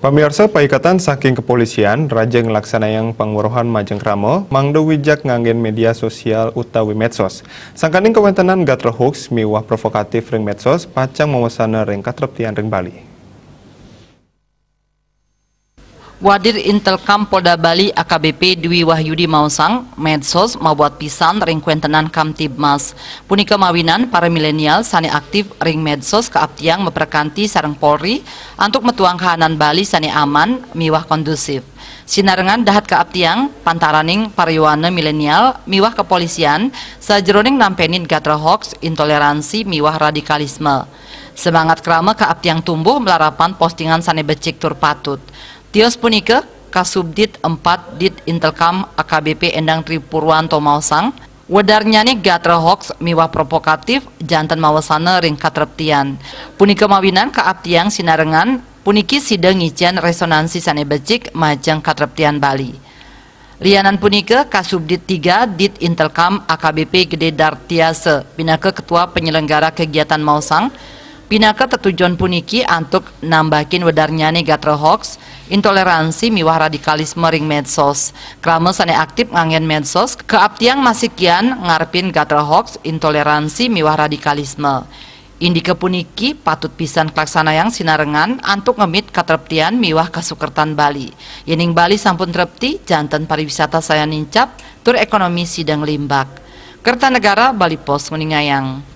Pemirsa, Paikatan saking kepolisian, Rajeng yang penguruhan Majeng Kramo, Mangdo Wijak nganggen media sosial utawi medsos. Sangkaning kewentenan gatro hoax miwah provokatif ring medsos, pacang mawasana ring katreptian ring Bali. Wadir Intelkam Polda Bali AKBP Dwi Wahyudi Mausang, Medsos membuat pisan ring kuentenan Kamtibmas. Punika mawinan para milenial sani aktif ring Medsos ke Aptiang memperkanti sarang Polri untuk metuang kahanan Bali sani aman, miwah kondusif. Sinarengan dahat ke Aptiang, pantaraning pariwana milenial, miwah kepolisian, sajeroning nampenin gatra hoax, intoleransi, miwah radikalisme. Semangat kerama ke Aptiang tumbuh melarapan postingan sani becik tur patut. Tios punike kasubdit 4 dit intelkam AKBP Endang Tripurwanto Mausang, nih gatra hoax miwah provokatif jantan mawasana ringkat reptian. Punika mawinan kaaptiang sinarengan puniki sidang ngijian resonansi becik majang katreptian Bali. Lianan punika kasubdit 3 dit intelkam AKBP Gede Dartiase, binaka ketua penyelenggara kegiatan Mausang, Pinaka tetujuan puniki antuk nambahkin wedarnyane gatra hoax, intoleransi miwah radikalisme ring medsos. Krama sane aktif ngangen medsos, keaptiang masih kian ngarpin gatra hoax, intoleransi miwah radikalisme. Indi puniki patut pisan klaksana yang sinarengan antuk ngemit katreptian miwah kasukertan Bali. Yening Bali sampun trepti jantan pariwisata saya nincap tur ekonomi sidang limbak. Kertanegara Bali Pos Meningayang.